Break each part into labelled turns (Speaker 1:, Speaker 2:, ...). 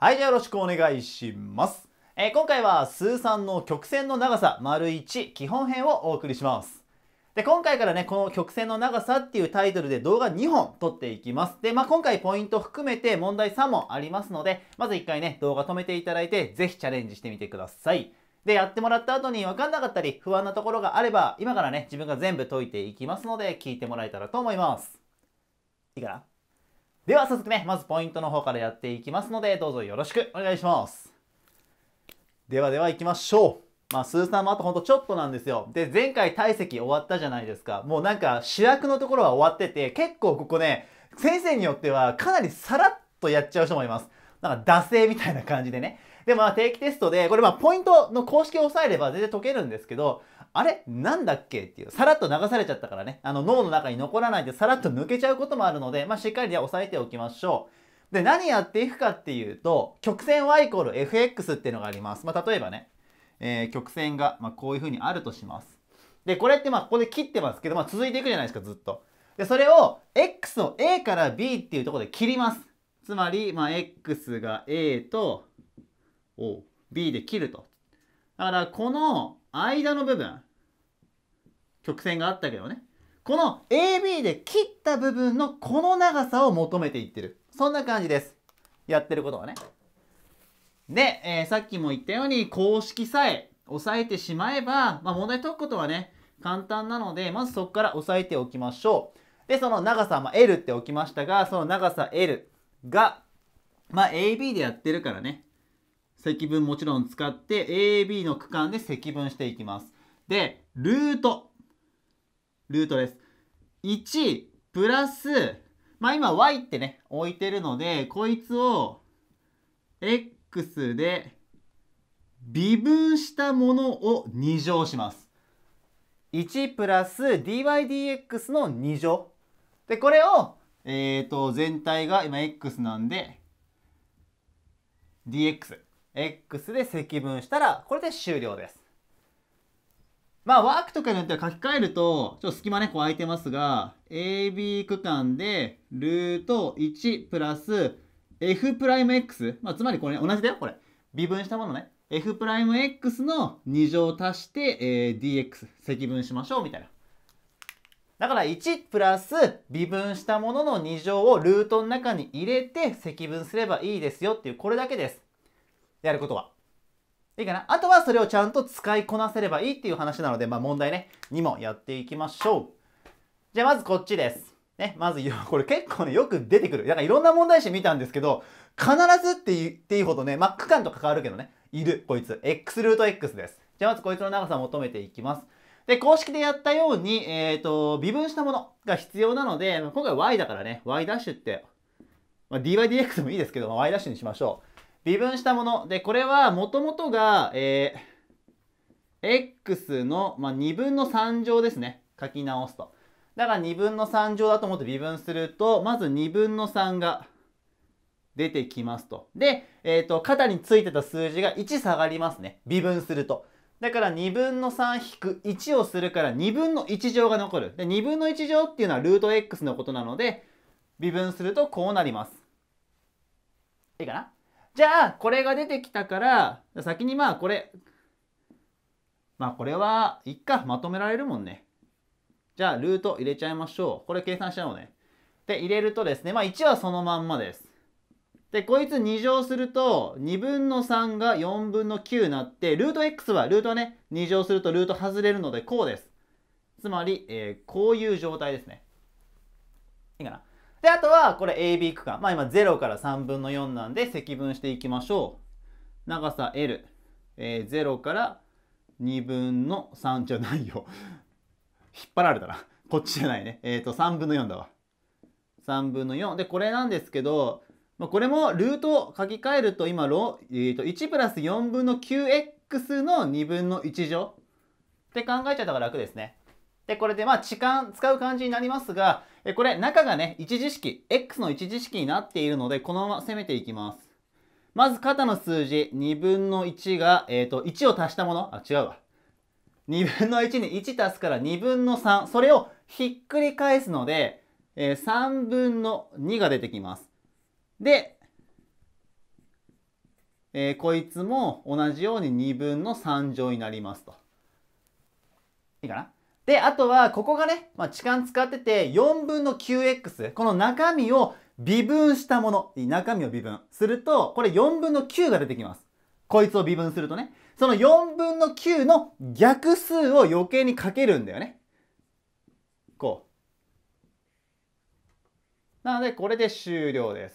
Speaker 1: はい、じゃあよろしくお願いします。えー、今回は数3の曲線の長さ丸1基本編をお送りします。で、今回からね、この曲線の長さっていうタイトルで動画2本撮っていきます。で、まあ、今回ポイント含めて問題3問ありますので、まず1回ね、動画止めていただいて、ぜひチャレンジしてみてください。で、やってもらった後に分かんなかったり、不安なところがあれば、今からね、自分が全部解いていきますので、聞いてもらえたらと思います。いいかなでは早速ね、まずポイントの方からやっていきますので、どうぞよろしくお願いします。ではでは行きましょう。まあ、スーさんもあとほんとちょっとなんですよ。で、前回体積終わったじゃないですか。もうなんか主役のところは終わってて、結構ここね、先生によってはかなりさらっとやっちゃう人もいます。なんか惰性みたいな感じでね。で、まあ定期テストで、これまあポイントの公式を押さえれば全然解けるんですけど、あれなんだっけっていう、さらっと流されちゃったからね、あの脳の中に残らないでさらっと抜けちゃうこともあるので、まあ、しっかりで押さえておきましょう。で、何やっていくかっていうと、曲線 y イコール fx っていうのがあります。まあ、例えばね、えー、曲線が、まこういうふうにあるとします。で、これってまあここで切ってますけど、まあ、続いていくじゃないですか、ずっと。で、それを x の a から b っていうところで切ります。つまり、まあ、x が a と b で切ると。だから、この間の部分曲線があったけどねこの AB で切った部分のこの長さを求めていってるそんな感じですやってることはねで、えー、さっきも言ったように公式さえ押さえてしまえば、まあ、問題解くことはね簡単なのでまずそこから押さえておきましょうでその長さ、ま L って置きましたがその長さ L が、まあ、AB でやってるからね積分もちろん使って AB の区間で積分していきます。で、ルート。ルートです。1プラス、まあ今 y ってね、置いてるので、こいつを x で微分したものを2乗します。1プラス dydx の2乗。で、これを、えっ、ー、と、全体が今 x なんで、dx。x で積分したら、これで終了です。まあ、ワークとかによっては書き換えると、ちょっと隙間ね、こう空いてますが、AB 区間で、ルート1プラス F'X、まあ、つまりこれ、同じだよ、これ。微分したものね。F'X の2乗足して、えー、DX、積分しましょう、みたいな。だから1プラス微分したものの2乗をルートの中に入れて積分すればいいですよっていうこれだけです。やることは。いいかなあとはそれをちゃんと使いこなせればいいっていう話なので、まあ、問題ね、にもやっていきましょう。じゃあまずこっちです。ね、まず、これ結構ね、よく出てくる。だからいろんな問題集見たんですけど、必ずって言っていいほどね、まあ、区間と関わるけどね、いる、こいつ。x ルート x です。じゃあまずこいつの長さを求めていきます。で、公式でやったように、えっ、ー、と、微分したものが必要なので、今回 y だからね、y' って、まあ、dydx もいいですけど、y' にしましょう。微分したもの。で、これはもともとが、えー、x の、まあ、2分の3乗ですね。書き直すと。だから2分の3乗だと思って微分すると、まず2分の3が出てきますと。で、えっ、ー、と、肩についてた数字が1下がりますね。微分すると。だから2分の3引く1をするから2分の1乗が残る。で、2分の1乗っていうのはルート x のことなので、微分するとこうなります。いいかなじゃあこれが出てきたから先にまあこれまあこれはいっかまとめられるもんねじゃあルート入れちゃいましょうこれ計算しちゃおうねで入れるとですねまあ1はそのまんまですでこいつ2乗すると2分の3が4分の9になってルート x はルートね2乗するとルート外れるのでこうですつまり、えー、こういう状態ですねいいかなで、あとはこれ AB 区間。まあ今0から3分の4なんで積分していきましょう。長さ L。えー、0から2分の3じゃないよ。引っ張られたな。こっちじゃないね。えっ、ー、と、3分の4だわ。3分の4。で、これなんですけど、まあ、これもルートを書き換えると今、えー、と1プラス4分の 9x の2分の1乗って考えちゃった方が楽ですね。で、これでまあ、置換、使う感じになりますが、えこれ、中がね、一次式、x の一次式になっているので、このまま攻めていきます。まず、肩の数字、2分の1が、えっ、ー、と、1を足したもの、あ、違うわ。2分の1に1足すから2分の3、それをひっくり返すので、えー、3分の2が出てきます。で、えー、こいつも同じように2分の3乗になりますと。いいかなで、あとは、ここがね、まあ、痴漢使ってて、4分の 9x、この中身を微分したもの、中身を微分すると、これ4分の9が出てきます。こいつを微分するとね。その4分の9の逆数を余計にかけるんだよね。こう。なので、これで終了です。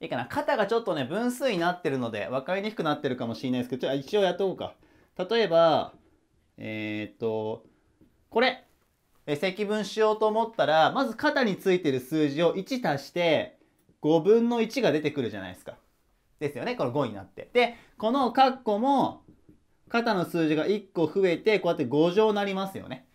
Speaker 1: いいかな。肩がちょっとね、分数になってるので、分かりにくくなってるかもしれないですけど、じゃあ一応やっとこうか。例えば、えー、っと、これ、積分しようと思ったら、まず肩についてる数字を1足して、5分の1が出てくるじゃないですか。ですよね。この5になって。で、この括弧も、肩の数字が1個増えて、こうやって5乗になりますよね。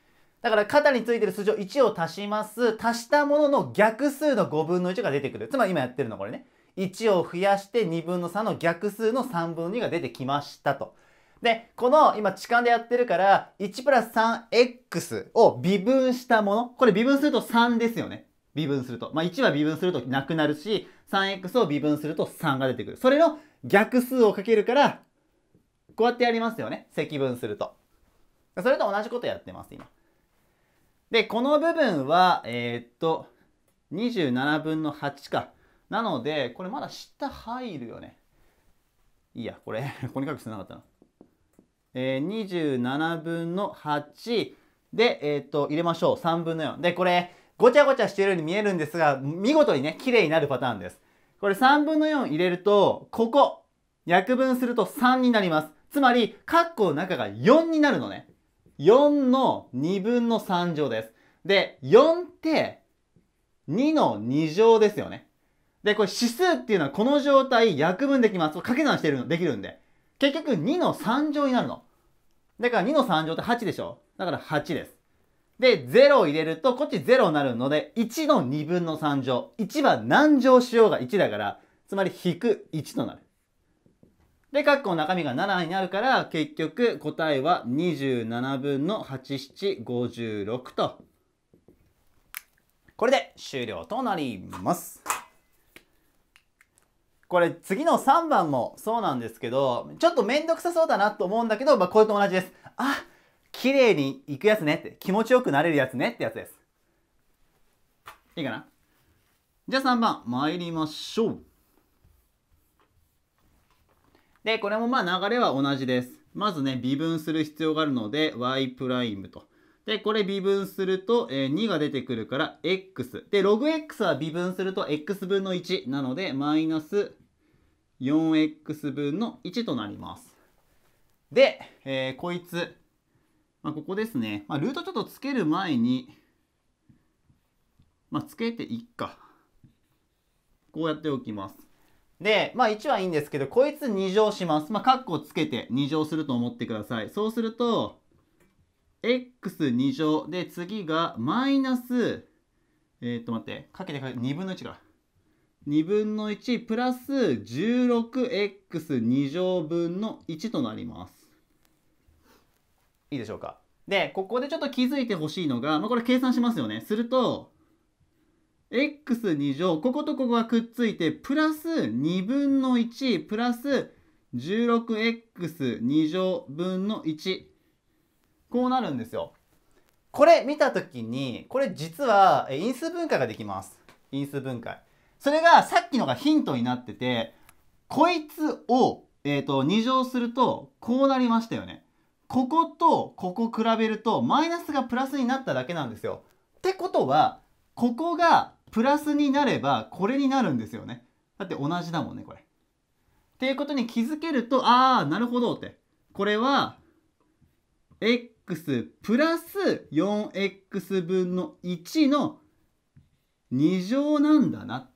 Speaker 1: だから肩についてる数字を1を足します。足したものの逆数の5分の1が出てくる。つまり今やってるのこれね。1を増やして2分の3の逆数の3分の2が出てきましたと。で、この今痴漢でやってるから、1プラス 3x を微分したもの。これ微分すると3ですよね。微分すると。まあ、1は微分するとなくなるし、3x を微分すると3が出てくる。それの逆数をかけるから、こうやってやりますよね。積分すると。それと同じことやってます、今。で、この部分は、えー、っと、27分の8か。なので、これまだ下入るよね。いいや、これ、ここに書く必要なかったな。え27分の8で、えー、っと入れましょう3分の4でこれごちゃごちゃしてるように見えるんですが見事にね綺麗になるパターンですこれ3分の4入れるとここ約分すると3になりますつまり括弧の中が4になるのね4の2分の3乗ですで4って2の2乗ですよねでこれ指数っていうのはこの状態約分できますかけ算してるのできるんで結局2の3乗になるの。だから2の3乗って8でしょだから8です。で、0を入れると、こっち0になるので、1の2分の3乗。1は何乗しようが1だから、つまり引く1となる。で、括弧の中身が7になるから、結局答えは27分の8756と。これで終了となります。これ次の3番もそうなんですけど、ちょっとめんどくさそうだなと思うんだけど、まあ、これと同じです。あ、綺麗にいくやつねって、気持ちよくなれるやつねってやつです。いいかなじゃあ3番、参りましょう。で、これもまあ流れは同じです。まずね、微分する必要があるので、y' と。で、これ微分すると、えー、2が出てくるから、x。で、log x は微分すると、x 分の1なので、マイナス 4x 分の1となります。で、えー、こいつ、まあ、ここですね、まあ、ルートちょっとつける前に、まあ、つけていっか。こうやっておきます。で、まあ1はいいんですけど、こいつ2乗します。まあ、括弧つけて2乗すると思ってください。そうすると、x2 乗で次がマイナス、えっ、と待って、かけてかけて2分の1から。2分の1プラス 16x2 乗分の1となります。いいでしょうか。で、ここでちょっと気づいてほしいのが、まあ、これ計算しますよね。すると、x2 乗、こことここがくっついて、プラス2分の1、プラス 16x2 乗分の1。こうなるんですよ。これ見たときに、これ実は因数分解ができます。因数分解。それがさっきのがヒントになってて、こいつを、えーと、二乗するとこうなりましたよね。こことここ比べるとマイナスがプラスになっただけなんですよ。ってことはここがプラスになればこれになるんですよね。だって同じだもんねこれ。っていうことに気づけるとああなるほどってこれは x プラス 4x 分の1の2乗なんだな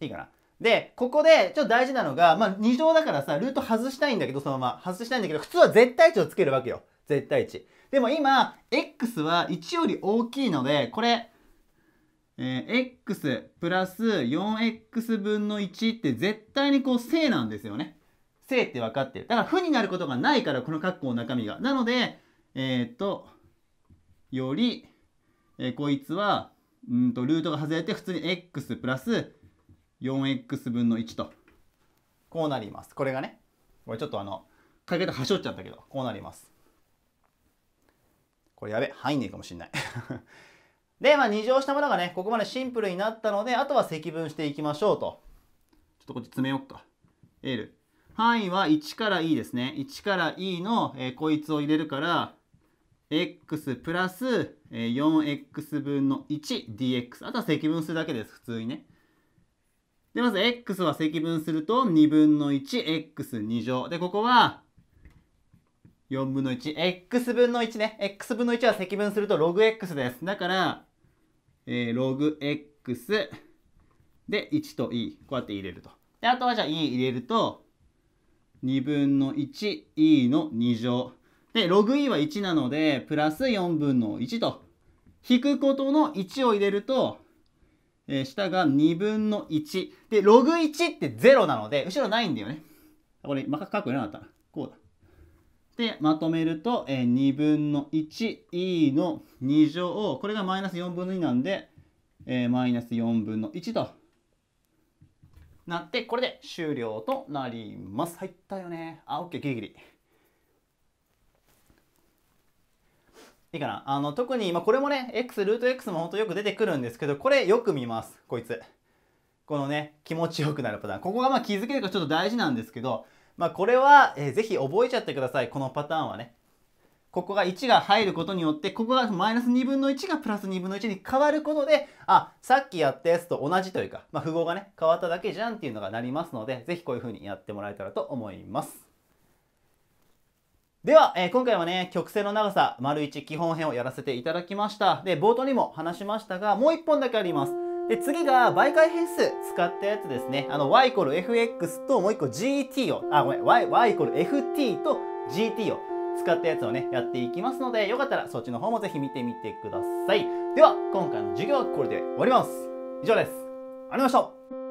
Speaker 1: いいかな。で、ここで、ちょっと大事なのが、まあ、2乗だからさ、ルート外したいんだけど、そのまま。外したいんだけど、普通は絶対値をつけるわけよ。絶対値。でも今、x は1より大きいので、これ、えー、x プラス 4x 分の1って絶対にこう正なんですよね。正って分かってる。だから負になることがないから、この括弧の中身が。なので、えー、っと、より、えー、こいつは、うんと、ルートが外れて、普通に x プラス 4x 分の1とこうなりますこれがねこれちょっとあのかけ方はしょっちゃったけどこうなりますこれやべ入んねえかもしんない でまあ2乗したものがねここまでシンプルになったのであとは積分していきましょうとちょっとこっち詰めようか L 範囲は1から E ですね1から E の、えー、こいつを入れるから x プラス 4x 分の 1dx あとは積分するだけです普通にねで、まず x は積分すると2分の 1x2 乗。で、ここは4分の 1x 分の1ね。x 分の1は積分するとログ x です。だから、えー、ログ x で1と e。こうやって入れると。で、あとはじゃあ e 入れると、2分の 1e の2乗。で、ログ e は1なので、プラス4分の1と。引くことの1を入れると、えー、下が2分の1。で、ログ1って0なので、後ろないんだよね。これ、ま、書くようったな。こうだ。で、まとめると、えー、2分の 1e の2乗。これがマイナス4分の2なんで、えー、マイナス4分の1となって、これで終了となります。入ったよね。あ、OK、ギリギリ。いいかなあの、特に、まあ、これもね、x、ルート x もほんとよく出てくるんですけど、これよく見ます。こいつ。このね、気持ちよくなるパターン。ここがまあ気づけるかちょっと大事なんですけど、まあ、これは、えー、ぜひ覚えちゃってください。このパターンはね。ここが1が入ることによって、ここがマイナス2分の1がプラス2分の1に変わることで、あ、さっきやったやつと同じというか、まあ、符号がね、変わっただけじゃんっていうのがなりますので、ぜひこういう風にやってもらえたらと思います。では、えー、今回はね、曲線の長さ、丸1基本編をやらせていただきました。で、冒頭にも話しましたが、もう1本だけあります。で、次が媒介変数使ったやつですね。あの、y イコール fx ともう1個 gt を、あ、ごめん、y, y イコール ft と gt を使ったやつをね、やっていきますので、よかったらそっちの方もぜひ見てみてください。では、今回の授業はこれで終わります。以上です。ありがとうございました。